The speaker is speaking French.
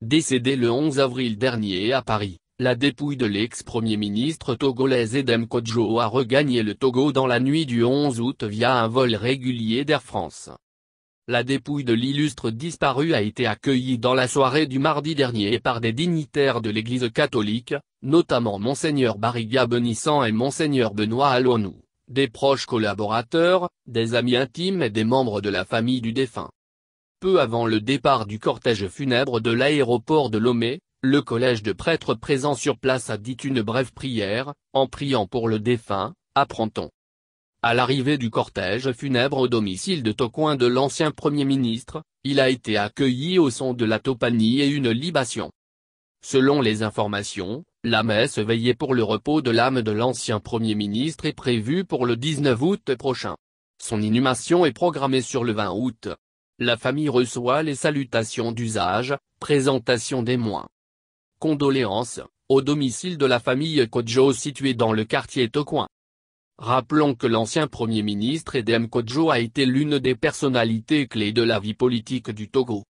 décédé le 11 avril dernier à Paris. La dépouille de l'ex-premier ministre togolais Edem Kodjo a regagné le Togo dans la nuit du 11 août via un vol régulier d'Air France. La dépouille de l'illustre disparu a été accueillie dans la soirée du mardi dernier par des dignitaires de l'Église catholique, notamment Monseigneur Bariga Benissant et Monseigneur Benoît Alonou, des proches collaborateurs, des amis intimes et des membres de la famille du défunt. Peu avant le départ du cortège funèbre de l'aéroport de Lomé, le collège de prêtres présents sur place a dit une brève prière, en priant pour le défunt, apprend-on. À l'arrivée du cortège funèbre au domicile de Tocoin de l'ancien Premier ministre, il a été accueilli au son de la topanie et une libation. Selon les informations, la messe veillée pour le repos de l'âme de l'ancien Premier ministre est prévue pour le 19 août prochain. Son inhumation est programmée sur le 20 août. La famille reçoit les salutations d'usage, présentation des moins. Condoléances, au domicile de la famille Kojo située dans le quartier Tokoin. Rappelons que l'ancien Premier ministre Edem Kodjo a été l'une des personnalités clés de la vie politique du Togo.